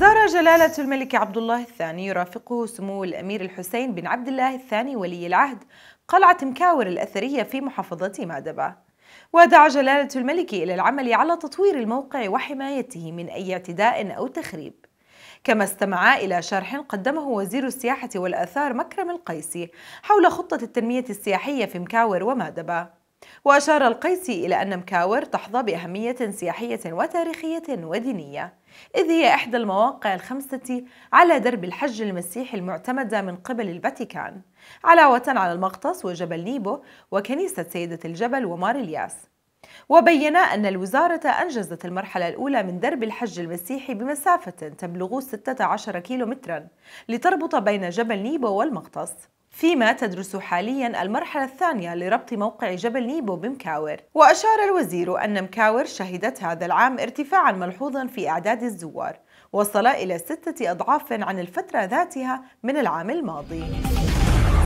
زار جلالة الملك عبد الله الثاني يرافقه سمو الأمير الحسين بن عبد الله الثاني ولي العهد قلعة مكاور الأثرية في محافظة مادبة ودعا جلالة الملك إلى العمل على تطوير الموقع وحمايته من أي اعتداء أو تخريب كما استمعا إلى شرح قدمه وزير السياحة والآثار مكرم القيسي حول خطة التنمية السياحية في مكاور ومادبة وأشار القيسي إلى أن مكاور تحظى بأهمية سياحية وتاريخية ودينية إذ هي إحدى المواقع الخمسة على درب الحج المسيحي المعتمدة من قبل الفاتيكان علاوة على المغطس وجبل نيبو وكنيسة سيدة الجبل ومار الياس وبينا أن الوزارة أنجزت المرحلة الأولى من درب الحج المسيحي بمسافة تبلغ 16 كيلومترا لتربط بين جبل نيبو والمغطس فيما تدرس حاليا المرحلة الثانية لربط موقع جبل نيبو بمكاور وأشار الوزير أن مكاور شهدت هذا العام ارتفاعا ملحوظا في أعداد الزوار وصل إلى ستة أضعاف عن الفترة ذاتها من العام الماضي